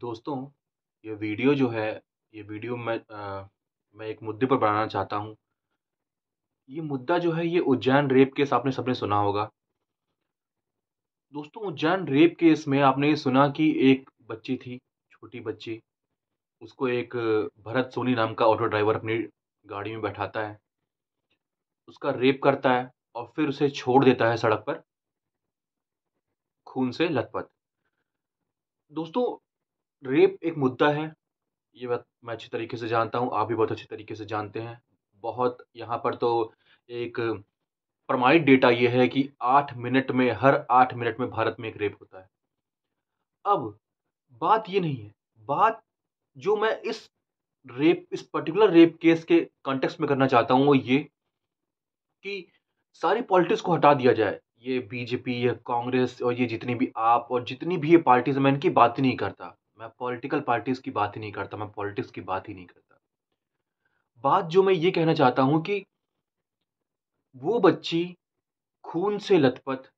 दोस्तों ये वीडियो जो है ये वीडियो मैं आ, मैं एक मुद्दे पर बनाना चाहता हूँ ये मुद्दा जो है ये उज्जैन रेप केस आपने सबने सुना होगा दोस्तों उज्जैन रेप केस में आपने ये सुना कि एक बच्ची थी छोटी बच्ची उसको एक भरत सोनी नाम का ऑटो ड्राइवर अपनी गाड़ी में बैठाता है उसका रेप करता है और फिर उसे छोड़ देता है सड़क पर खून से लथपथ दोस्तों रेप एक मुद्दा है ये बात मैं अच्छी तरीके से जानता हूँ आप भी बहुत अच्छी तरीके से जानते हैं बहुत यहाँ पर तो एक प्रमाणित डेटा ये है कि आठ मिनट में हर आठ मिनट में भारत में एक रेप होता है अब बात ये नहीं है बात जो मैं इस रेप इस पर्टिकुलर रेप केस के कॉन्टेक्स में करना चाहता हूँ वो ये कि सारी पॉलिटिक्स को हटा दिया जाए ये बीजेपी या कांग्रेस और ये जितनी भी आप और जितनी भी ये पार्टीज मैं इनकी बात नहीं करता मैं पॉलिटिकल पार्टीज़ की बात ही नहीं करता मैं पॉलिटिक्स की बात ही नहीं करता बात जो मैं ये कहना चाहता हूँ कि वो बच्ची खून से लथपथ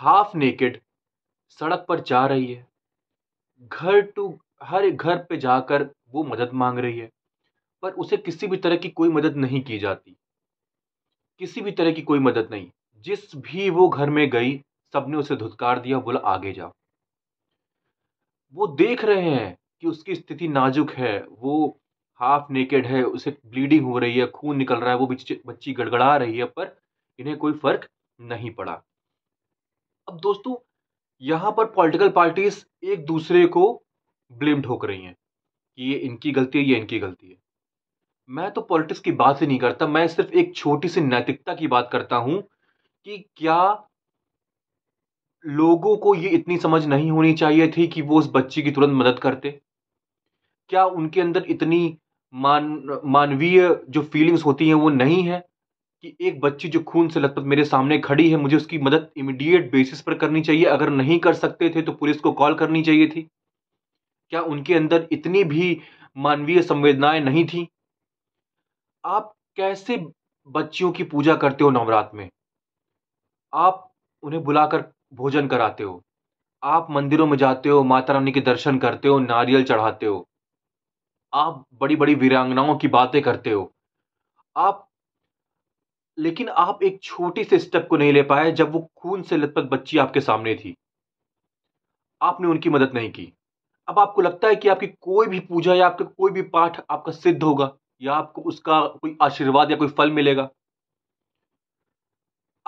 हाफ नेकेड सड़क पर जा रही है घर टू हर घर पे जाकर वो मदद मांग रही है पर उसे किसी भी तरह की कोई मदद नहीं की जाती किसी भी तरह की कोई मदद नहीं जिस भी वो घर में गई सबने उसे धुतकार दिया बोला आगे जाओ वो देख रहे हैं कि उसकी स्थिति नाजुक है वो हाफ नेकेड है उसे ब्लीडिंग हो रही है खून निकल रहा है वो बच्ची गड़गड़ा रही है पर इन्हें कोई फर्क नहीं पड़ा अब दोस्तों यहाँ पर पॉलिटिकल पार्टीज एक दूसरे को ब्लेम ठोक रही हैं कि ये इनकी गलती है ये इनकी गलती है मैं तो पॉलिटिक्स की बात ही नहीं करता मैं सिर्फ एक छोटी सी नैतिकता की बात करता हूँ कि क्या लोगों को ये इतनी समझ नहीं होनी चाहिए थी कि वो उस बच्ची की तुरंत मदद करते क्या उनके अंदर इतनी मान मानवीय जो फीलिंग्स होती हैं वो नहीं है कि एक बच्ची जो खून से लथपथ मेरे सामने खड़ी है मुझे उसकी मदद इमीडिएट बेसिस पर करनी चाहिए अगर नहीं कर सकते थे तो पुलिस को कॉल करनी चाहिए थी क्या उनके अंदर इतनी भी मानवीय संवेदनाएं नहीं थी आप कैसे बच्चियों की पूजा करते हो नवरात्र में आप उन्हें बुलाकर भोजन कराते हो आप मंदिरों में जाते हो माता रानी के दर्शन करते हो नारियल चढ़ाते हो आप बड़ी बड़ी वीरांगनाओं की बातें करते हो आप लेकिन आप एक छोटी से स्टेप को नहीं ले पाए जब वो खून से लथपथ बच्ची आपके सामने थी आपने उनकी मदद नहीं की अब आपको लगता है कि आपकी कोई भी पूजा या आपका कोई भी पाठ आपका सिद्ध होगा या आपको उसका कोई आशीर्वाद या कोई फल मिलेगा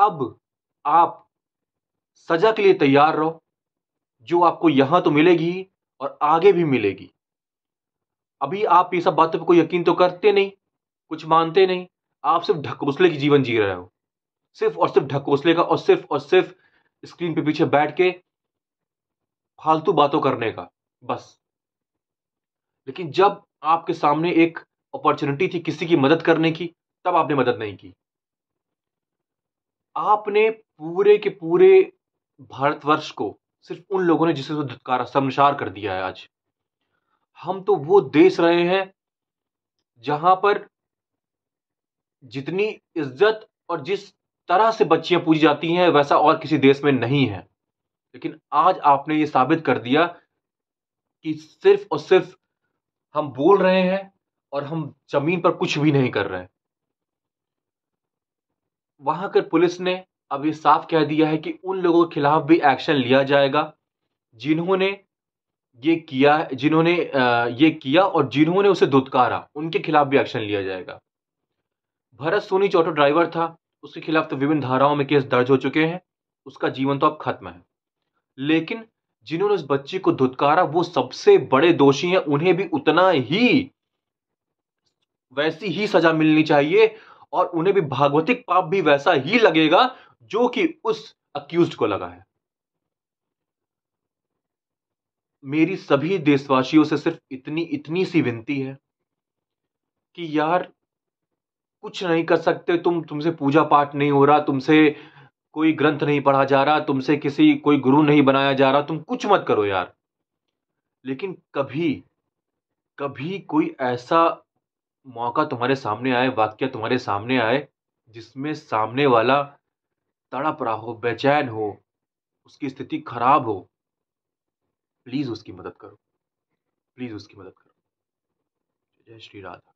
अब आप सजा के लिए तैयार रहो जो आपको यहां तो मिलेगी और आगे भी मिलेगी अभी आप ये सब बातों पर कोई यकीन तो करते नहीं कुछ मानते नहीं आप सिर्फ ढकोसले की जीवन जी रहे हो सिर्फ और सिर्फ ढकोसले का और सिर्फ और सिर्फ स्क्रीन पे पीछे बैठ के फालतू बातों करने का बस लेकिन जब आपके सामने एक अपॉर्चुनिटी थी किसी की मदद करने की तब आपने मदद नहीं की आपने पूरे के पूरे भारतवर्ष को सिर्फ उन लोगों ने जिसे वो तो धुतकारा शर्मसार कर दिया है आज हम तो वो देश रहे हैं जहां पर जितनी इज्जत और जिस तरह से बच्चियां पूजी जाती हैं वैसा और किसी देश में नहीं है लेकिन आज आपने ये साबित कर दिया कि सिर्फ और सिर्फ हम बोल रहे हैं और हम जमीन पर कुछ भी नहीं कर रहे वहां कर पुलिस ने अब ये साफ कह दिया है कि उन लोगों के खिलाफ भी एक्शन लिया जाएगा जिन्होंने ये किया जिन्होंने ये किया और जिन्होंने उसे धुतकारा उनके खिलाफ भी एक्शन लिया जाएगा भरत सोनी जो ऑटो ड्राइवर था उसके खिलाफ तो विभिन्न धाराओं में केस दर्ज हो चुके हैं उसका जीवन तो अब खत्म है लेकिन जिन्होंने उस बच्ची को धुतकारा वो सबसे बड़े दोषी हैं उन्हें भी उतना ही वैसी ही सजा मिलनी चाहिए और उन्हें भी भागवतिक पाप भी वैसा ही लगेगा जो कि उस अक्यूज को लगा है मेरी सभी देशवासियों से सिर्फ इतनी इतनी सी विनती है कि यार कुछ नहीं कर सकते तुम तुमसे पूजा पाठ नहीं हो रहा तुमसे कोई ग्रंथ नहीं पढ़ा जा रहा तुमसे किसी कोई गुरु नहीं बनाया जा रहा तुम कुछ मत करो यार लेकिन कभी कभी कोई ऐसा मौका तुम्हारे सामने आए वाक्य तुम्हारे सामने आए जिसमें सामने वाला तड़प रहा हो बेचैन हो उसकी स्थिति खराब हो प्लीज़ उसकी मदद करो प्लीज़ उसकी मदद करो जय श्री राधा